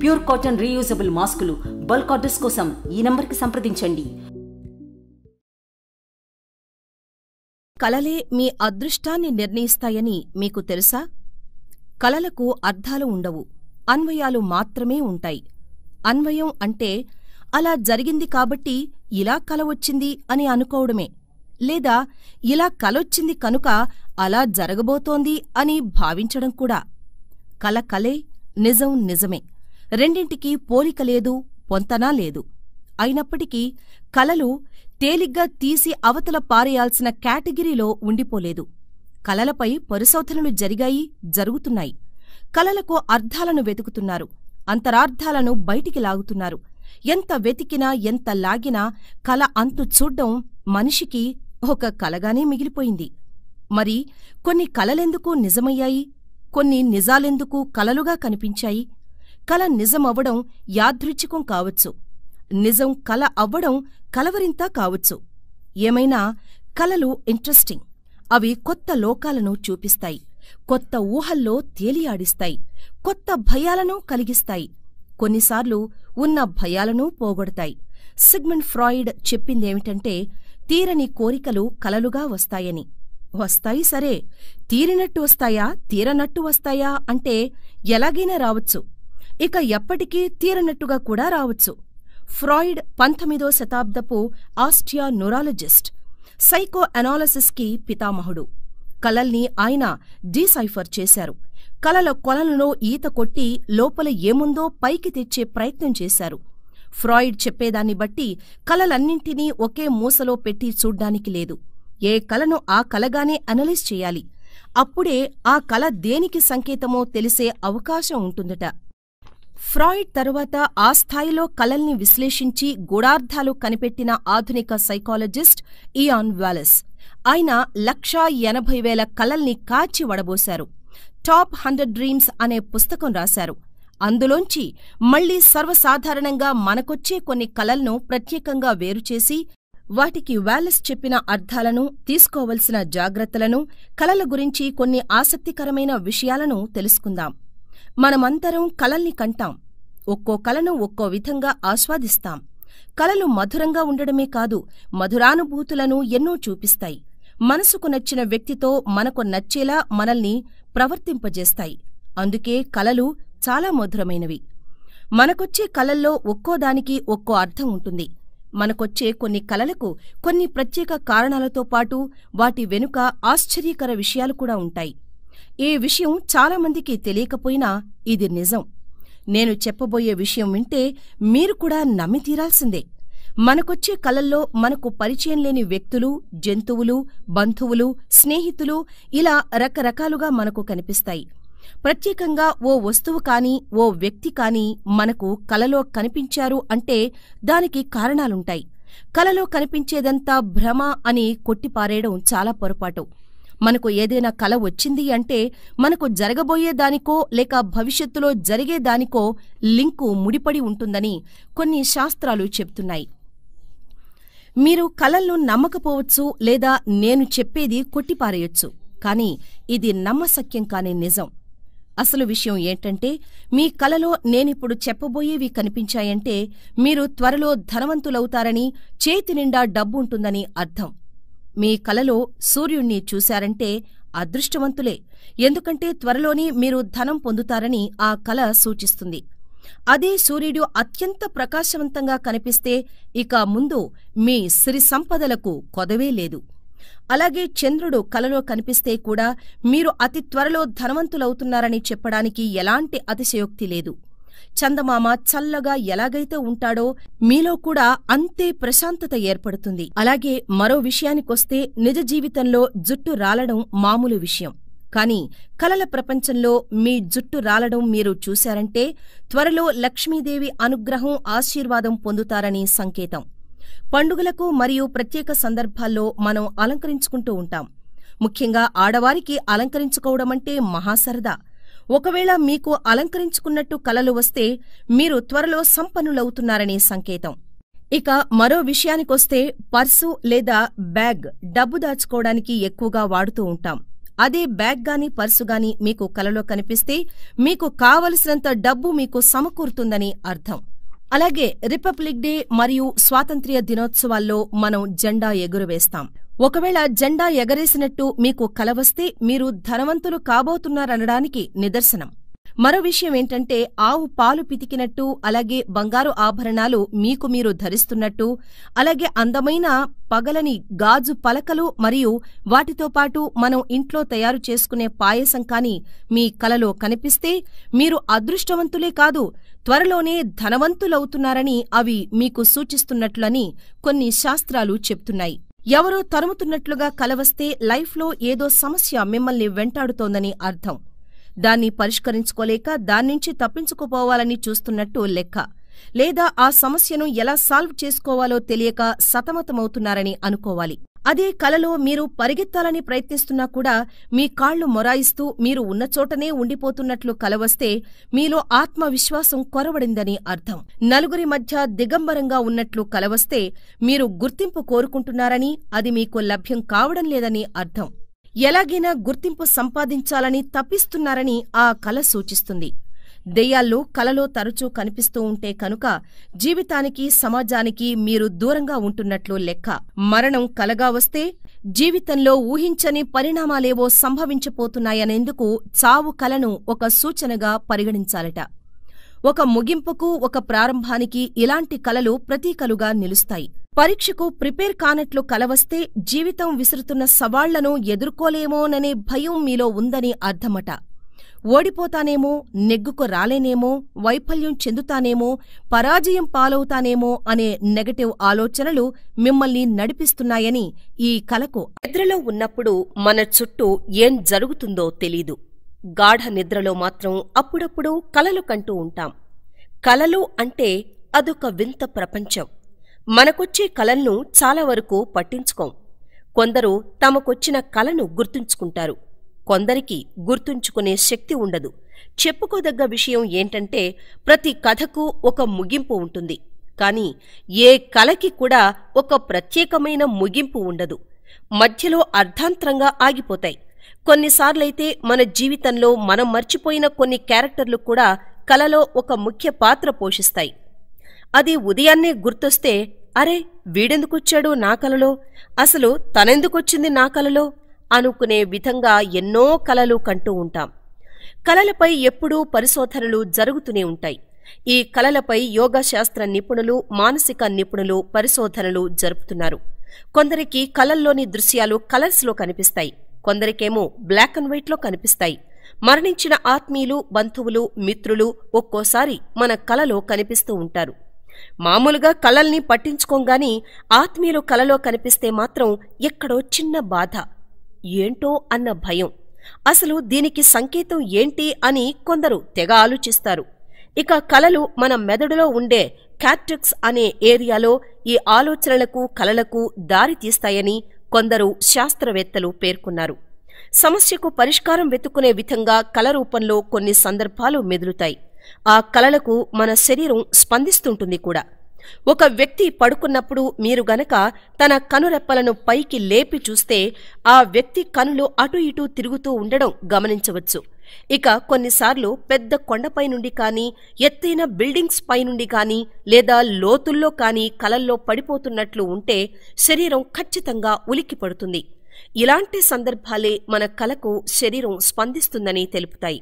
pure cotton reusable మాస్కులు bulk orders కోసం ఈ నంబర్కి సంప్రదించండి కలలే మీ అదృష్టాన్ని నిర్ణయిస్తాయని మీకు తెలుసా కలలకు అర్థాలు ఉండవు అన్వయాలు మాత్రమే ఉంటాయి అన్వయం అంటే అలా జరిగింది కాబట్టి ఇలా కల వచ్చింది అని అనుకోవడమే లేదా ఇలా కలొచ్చింది కనుక అలా జరగబోతోంది అని భావించడం కూడా కల కలే నిజం నిజమే రెండింటికీ పోలిక లేదు పొంతనా లేదు అయినప్పటికీ కలలు తేలిగ్గా తీసి అవతల పారేయాల్సిన కేటగిరీలో ఉండిపోలేదు కలలపై పరిశోధనలు జరిగాయి జరుగుతున్నాయి కలలకు అర్థాలను వెతుకుతున్నారు అంతరార్థాలను బయటికి లాగుతున్నారు ఎంత వెతికినా ఎంత లాగినా కల అంతు చూడ్డం మనిషికి ఒక కలగానే మిగిలిపోయింది మరి కొన్ని కలలెందుకు నిజమయ్యాయి కొన్ని నిజాలెందుకు కలలుగా కనిపించాయి కల నిజమవ్వడం యాదృచ్ఛికం కావచ్చు నిజం కల అవ్వడం కలవరింత కావచ్చు ఏమైనా కలలు ఇంట్రెస్టింగ్ అవి కొత్త లోకాలను చూపిస్తాయి కొత్త ఊహల్లో తేలియాడిస్తాయి కొత్త భయాలను కలిగిస్తాయి కొన్నిసార్లు ఉన్న భయాలను పోగొడతాయి సిగ్మండ్ ఫ్రాయిడ్ చెప్పిందేమిటంటే తీరని కోరికలు కలలుగా వస్తాయని వస్తాయి సరే తీరినట్టు వస్తాయా తీరనట్టు వస్తాయా అంటే ఎలాగైనా రావచ్చు ఇక ఎప్పటికీ తీరనట్టుగా కూడా రావచ్చు ఫ్రాయిడ్ పంతొమ్మిదో శతాబ్దపు ఆస్ట్రియా న్యూరాలజిస్ట్ సైకో అనాలసిస్కి పితామహుడు కలల్ని ఆయన డీసైఫర్ చేశారు కలల కొలలలో ఈత కొట్టి లోపల ఏముందో పైకి తెచ్చే ప్రయత్నం చేశారు ఫ్రాయిడ్ చెప్పేదాన్ని బట్టి కలలన్నింటినీ ఒకే మూసలో పెట్టి చూడ్డానికి లేదు ఏ కలను ఆ కలగానే అనలైజ్ చేయాలి అప్పుడే ఆ కల దేనికి సంకేతమో తెలిసే అవకాశం ఉంటుందట ఫ్రాయిడ్ తరువాత ఆ స్థాయిలో కలల్ని విశ్లేషించి గూఢార్థాలు కనిపెట్టిన ఆధునిక సైకాలజిస్ట్ ఇయాన్ వాలెస్ ఆయన లక్షా ఎనభై వేల కలల్ని కాచి వడబోశారు టాప్ హండ్రెడ్ డ్రీమ్స్ అనే పుస్తకం రాశారు అందులోంచి మళ్లీ సర్వసాధారణంగా మనకొచ్చే కొన్ని కలలను ప్రత్యేకంగా వేరుచేసి వాటికి వ్యాలెస్ చెప్పిన అర్థాలను తీసుకోవలసిన జాగ్రత్తలను కలల గురించి కొన్ని ఆసక్తికరమైన విషయాలను తెలుసుకుందాం మనమందరం కలల్ని కంటాం ఒక్కో కలను ఒక్కో విధంగా ఆస్వాదిస్తాం కలలు మధురంగా ఉండడమే కాదు మధురానుభూతులను ఎన్నో చూపిస్తాయి మనసుకు నచ్చిన వ్యక్తితో మనకు నచ్చేలా మనల్ని ప్రవర్తింపజేస్తాయి అందుకే కలలు చాలా మధురమైనవి మనకొచ్చే కలల్లో ఒక్కోదానికి ఒక్కో అర్థం ఉంటుంది మనకొచ్చే కొన్ని కలలకు కొన్ని ప్రత్యేక కారణాలతో పాటు వాటి వెనుక ఆశ్చర్యకర విషయాలు కూడా ఉంటాయి ఈ విషయం చాలామందికి తెలియకపోయినా ఇది నిజం నేను చెప్పబోయే విషయం వింటే మీరు కూడా నమ్మి తీరాల్సిందే మనకొచ్చే కలల్లో మనకు పరిచయం లేని వ్యక్తులు జంతువులు బంధువులు స్నేహితులు ఇలా రకరకాలుగా మనకు కనిపిస్తాయి ప్రత్యేకంగా ఓ వస్తువు కానీ ఓ వ్యక్తి కానీ మనకు కలలో కనిపించారు అంటే దానికి కారణాలుంటాయి కలలో కనిపించేదంతా భ్రమ అని కొట్టిపారేయడం చాలా పొరపాటు మనకు ఏదైనా కల వచ్చింది అంటే మనకు జరగబోయేదానికో లేక భవిష్యత్తులో జరిగేదానికో లింకు ముడిపడి ఉంటుందని కొన్ని శాస్త్రాలు చెప్తున్నాయి మీరు కలలను నమ్మకపోవచ్చు లేదా నేను చెప్పేది కొట్టిపారేయొచ్చు కానీ ఇది నమ్మసక్యం కాని నిజం అసలు విషయం ఏంటంటే మీ కలలో నేనిప్పుడు చెప్పబోయేవి కనిపించాయంటే మీరు త్వరలో ధనవంతులవుతారని చేతి నిండా డబ్బుంటుందని అర్థం మీ కలలో సూర్యుణ్ణి చూశారంటే అదృష్టవంతులే ఎందుకంటే త్వరలోనే మీరు ధనం పొందుతారని ఆ కల సూచిస్తుంది అదే సూర్యుడు అత్యంత ప్రకాశవంతంగా కనిపిస్తే ఇక ముందు మీ సిరి సంపదలకు కొదవే లేదు అలాగే చంద్రుడు కలలో కనిపిస్తే కూడా మీరు అతి త్వరలో ధనవంతులవుతున్నారని చెప్పడానికి ఎలాంటి అతిశయోక్తి లేదు చందమామ చల్లగా ఎలాగైతే ఉంటాడో మీలో కూడా అంతే ప్రశాంతత ఏర్పడుతుంది అలాగే మరో విషయానికొస్తే నిజ జీవితంలో జుట్టు రాలడం మామూలు విషయం కానీ కలల ప్రపంచంలో మీ జుట్టు రాలడం మీరు చూశారంటే త్వరలో లక్ష్మీదేవి అనుగ్రహం ఆశీర్వాదం పొందుతారని సంకేతం పండుగలకు మరియు ప్రత్యేక సందర్భాల్లో మనం అలంకరించుకుంటూ ఉంటాం ముఖ్యంగా ఆడవారికి అలంకరించుకోవడమంటే మహాసరదా ఒకవేళ మీకు అలంకరించుకున్నట్టు కలలు వస్తే మీరు త్వరలో సంపన్నులవుతున్నారనే సంకేతం ఇక మరో విషయానికొస్తే పర్సు లేదా బ్యాగ్ డబ్బు దాచుకోవడానికి ఎక్కువగా వాడుతూ ఉంటాం అదే బ్యాగ్ గాని పర్సు గాని మీకు కలలో కనిపిస్తే మీకు కావలసినంత డబ్బు మీకు సమకూరుతుందని అర్థం అలాగే రిపబ్లిక్ డే మరియు స్వాతంత్ర్య దినోత్సవాల్లో మనం జెండా ఎగురవేస్తాం ఒకవేళ జెండా ఎగరేసినట్టు మీకు కల వస్తే మీరు ధనవంతులు కాబోతున్నారనడానికి నిదర్శనం మరో విషయం ఏంటంటే ఆవు పాలు పితికినట్టు అలాగే బంగారు ఆభరణాలు మీకు మీరు ధరిస్తున్నట్టు అలాగే అందమైన పగలని గాజు పలకలు మరియు వాటితో పాటు మనం ఇంట్లో తయారు చేసుకునే పాయసం కాని మీ కలలో కనిపిస్తే మీరు అదృష్టవంతులే కాదు త్వరలోనే ధనవంతులవుతున్నారని అవి మీకు సూచిస్తున్నట్లని కొన్ని శాస్త్రాలు చెప్తున్నాయి ఎవరో తరుముతున్నట్లుగా కలవస్తే లైఫ్లో ఏదో సమస్య మిమ్మల్ని వెంటాడుతోందని అర్థం దాన్ని పరిష్కరించుకోలేక దాన్నించి తప్పించుకుపోవాలని చూస్తున్నట్టు లెక్క లేదా ఆ సమస్యను ఎలా సాల్వ్ చేసుకోవాలో తెలియక సతమతమవుతున్నారని అనుకోవాలి అదే కలలో మీరు పరిగెత్తాలని ప్రయత్నిస్తున్నా కూడా మీ కాళ్లు మొరాయిస్తూ మీరు ఉన్నచోటనే ఉండిపోతున్నట్లు కలవస్తే మీలో ఆత్మవిశ్వాసం కొరవడిందని అర్థం నలుగురి మధ్య దిగంబరంగా ఉన్నట్లు కలవస్తే మీరు గుర్తింపు కోరుకుంటున్నారని అది మీకు లభ్యం కావడం లేదని అర్థం ఎలాగైనా గుర్తింపు సంపాదించాలని తప్పిస్తున్నారని ఆ కల సూచిస్తుంది దెయ్యాల్లో కలలో తరచూ కనిపిస్తూ ఉంటే కనుక జీవితానికి సమాజానికి మీరు దూరంగా ఉంటున్నట్లు లెక్క మరణం కలగా వస్తే జీవితంలో ఊహించని పరిణామాలేవో సంభవించపోతున్నాయనేందుకు చావు కలను ఒక సూచనగా పరిగణించాలట ఒక ముగింపుకు ఒక ప్రారంభానికి ఇలాంటి కలలు ప్రతీకలుగా నిలుస్తాయి పరీక్షకు ప్రిపేర్ కానట్లు కలవస్తే జీవితం విసురుతున్న సవాళ్లను ఎదుర్కోలేమోననే భయం మీలో ఉందని అర్థమట ఓడిపోతానేమో నెగ్గుకు రాలేనేమో వైఫల్యం చెందుతానేమో పరాజయం పాలవుతానేమో అనే నెగటివ్ ఆలోచనలు మిమ్మల్ని నడిపిస్తున్నాయని ఈ కలకు నిద్రలో ఉన్నప్పుడు మన చుట్టూ ఏం జరుగుతుందో తెలీదు గాఢ నిద్రలో మాత్రం అప్పుడప్పుడు కలలు కంటూ ఉంటాం కలలు అంటే అదొక వింత ప్రపంచం మనకొచ్చే కలలను చాలా వరకు పట్టించుకోం కొందరు తమకొచ్చిన కలను గుర్తుంచుకుంటారు కొందరికి గుర్తుంచుకునే శక్తి ఉండదు చెప్పుకోదగ్గ విషయం ఏంటంటే ప్రతి కథకు ఒక ముగింపు ఉంటుంది కానీ ఏ కలకి కూడా ఒక ప్రత్యేకమైన ముగింపు ఉండదు మధ్యలో అర్ధాంతరంగా ఆగిపోతాయి కొన్నిసార్లైతే మన జీవితంలో మనం మర్చిపోయిన కొన్ని క్యారెక్టర్లు కూడా కలలో ఒక ముఖ్య పాత్ర పోషిస్తాయి అది ఉదయాన్నే గుర్తొస్తే అరే వీడెందుకొచ్చాడు నా కలలో అసలు తనెందుకొచ్చింది నా కలలో అనుకునే విధంగా ఎన్నో కలలు కంటూ ఉంటాం కలలపై ఎప్పుడూ పరిశోధనలు జరుగుతూనే ఉంటాయి ఈ కలలపై యోగశాస్త్ర శాస్త్ర నిపుణులు మానసిక నిపుణులు పరిశోధనలు జరుపుతున్నారు కొందరికి కలల్లోని దృశ్యాలు కలర్స్లో కనిపిస్తాయి కొందరికేమో బ్లాక్ అండ్ వైట్లో కనిపిస్తాయి మరణించిన ఆత్మీయులు బంధువులు మిత్రులు ఒక్కోసారి మన కలలో కనిపిస్తూ ఉంటారు మామూలుగా కలల్ని పట్టించుకోంగాని ఆత్మీయులు కలలో కనిపిస్తే మాత్రం ఎక్కడో చిన్న బాధ ఏంటో అన్న భయం అసలు దీనికి సంకేతం ఏంటి అని కొందరు తెగ ఆలోచిస్తారు ఇక కలలు మన మెదడులో ఉండే క్యాట్రిక్స్ అనే ఏరియాలో ఈ ఆలోచనలకు కలలకు దారితీస్తాయని కొందరు శాస్త్రవేత్తలు పేర్కొన్నారు సమస్యకు పరిష్కారం వెతుక్కునే విధంగా కల రూపంలో కొన్ని సందర్భాలు మెదులుతాయి ఆ కలలకు మన శరీరం స్పందిస్తుంటుంది కూడా ఒక వ్యక్తి పడుకున్నప్పుడు మీరు గనక తన కనురెప్పలను పైకి లేపి చూస్తే ఆ వ్యక్తి కనులు అటు ఇటు తిరుగుతూ ఉండడం గమనించవచ్చు ఇక కొన్నిసార్లు పెద్ద కొండపై నుండి కానీ ఎత్తైన బిల్డింగ్స్ పై నుండి కానీ లేదా లోతుల్లో కానీ కలల్లో పడిపోతున్నట్లు ఉంటే శరీరం ఖచ్చితంగా ఉలిక్కి పడుతుంది ఇలాంటి సందర్భాలే మన కలకు శరీరం స్పందిస్తుందని తెలుపుతాయి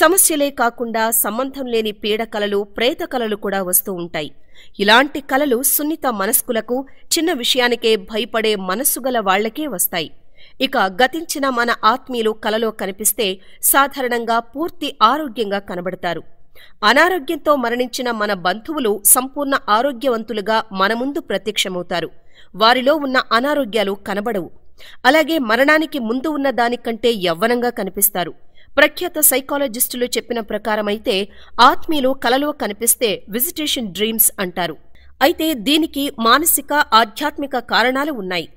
సమస్యలే కాకుండా సంబంధం లేని పీడ కలలు ప్రేత కలలు కూడా వస్తూ ఉంటాయి ఇలాంటి కలలు సున్నిత మనస్కులకు చిన్న విషయానికే భయపడే మనస్సుగల వాళ్లకే వస్తాయి ఇక గతించిన మన ఆత్మీయులు కలలో కనిపిస్తే సాధారణంగా పూర్తి ఆరోగ్యంగా కనబడతారు అనారోగ్యంతో మరణించిన మన బంధువులు సంపూర్ణ ఆరోగ్యవంతులుగా మన ముందు ప్రత్యక్షమవుతారు వారిలో ఉన్న అనారోగ్యాలు కనబడవు అలాగే మరణానికి ముందు ఉన్న దానికంటే యవ్వనంగా కనిపిస్తారు ప్రఖ్యాత సైకాలజిస్టులు చెప్పిన ప్రకారమైతే ఆత్మీయులు కలలో కనిపిస్తే విజిటేషన్ డ్రీమ్స్ అంటారు అయితే దీనికి మానసిక ఆధ్యాత్మిక కారణాలు ఉన్నాయి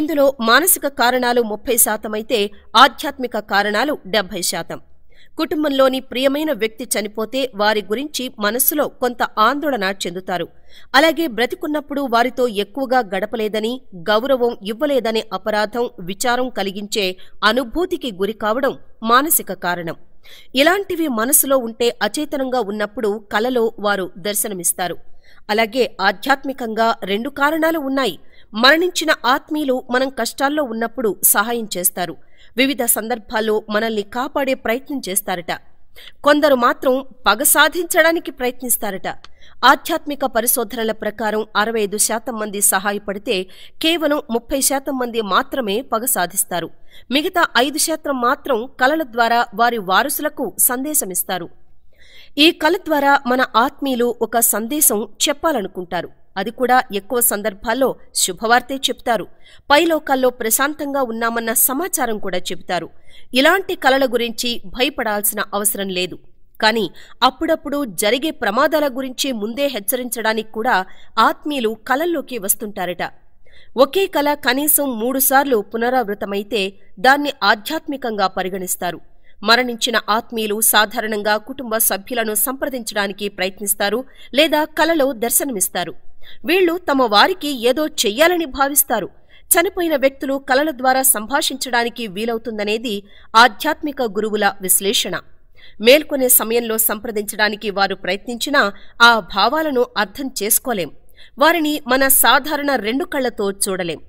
ఇందులో మానసిక కారణాలు ముప్పై శాతమైతే ఆధ్యాత్మిక కారణాలు డెబ్బై శాతం కుటుంబంలోని ప్రియమైన వ్యక్తి చనిపోతే వారి గురించి మనస్సులో కొంత ఆందోళన చెందుతారు అలాగే బ్రతికున్నప్పుడు వారితో ఎక్కువగా గడపలేదని గౌరవం ఇవ్వలేదనే అపరాధం విచారం కలిగించే అనుభూతికి గురి కావడం మానసిక కారణం ఇలాంటివి మనసులో ఉంటే అచేతనంగా ఉన్నప్పుడు కలలో వారు దర్శనమిస్తారు అలాగే ఆధ్యాత్మికంగా రెండు కారణాలు ఉన్నాయి మరణించిన ఆత్మీయులు మనం కష్టాల్లో ఉన్నప్పుడు సహాయం చేస్తారు వివిధ సందర్భాల్లో మనల్ని కాపాడే ప్రయత్నం చేస్తారట కొందరు మాత్రం పగ సాధించడానికి ప్రయత్నిస్తారట ఆధ్యాత్మిక పరిశోధనల ప్రకారం అరవై ఐదు శాతం మంది సహాయపడితే కేవలం ముప్పై శాతం మంది మాత్రమే పగ సాధిస్తారు మిగతా ఐదు శాతం మాత్రం కళల ద్వారా వారి వారసులకు సందేశమిస్తారు ఈ కళ ద్వారా మన ఆత్మీయులు ఒక సందేశం చెప్పాలనుకుంటారు అది కూడా ఎక్కువ సందర్భాల్లో శుభవార్తే చెప్తారు పైలోకాల్లో ప్రశాంతంగా ఉన్నామన్న సమాచారం కూడా చెబుతారు ఇలాంటి కలల గురించి భయపడాల్సిన అవసరం లేదు కానీ అప్పుడప్పుడు జరిగే ప్రమాదాల గురించి ముందే హెచ్చరించడానికి కూడా ఆత్మీయులు కలల్లోకి వస్తుంటారట ఒకే కళ కనీసం మూడుసార్లు పునరావృతమైతే దాన్ని ఆధ్యాత్మికంగా పరిగణిస్తారు మరణించిన ఆత్మీయులు సాధారణంగా కుటుంబ సభ్యులను సంప్రదించడానికి ప్రయత్నిస్తారు లేదా కలలో దర్శనమిస్తారు వీళ్లు తమ వారికి ఏదో చెయ్యాలని భావిస్తారు చనిపోయిన వ్యక్తులు కలల ద్వారా సంభాషించడానికి వీలవుతుందనేది ఆధ్యాత్మిక గురువుల విశ్లేషణ మేల్కొనే సమయంలో సంప్రదించడానికి వారు ప్రయత్నించినా ఆ భావాలను అర్థం చేసుకోలేం వారిని మన సాధారణ రెండు కళ్లతో చూడలేం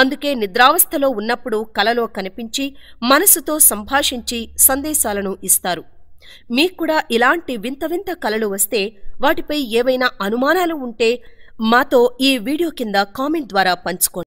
అందుకే నిద్రావస్థలో ఉన్నప్పుడు కలలో కనిపించి మనసుతో సంభాషించి సందేశాలను ఇస్తారు మీకు కూడా ఇలాంటి వింత వింత కలలు వస్తే వాటిపై ఏవైనా అనుమానాలు ఉంటే మాతో ఈ వీడియో కింద కామెంట్ ద్వారా పంచుకోండి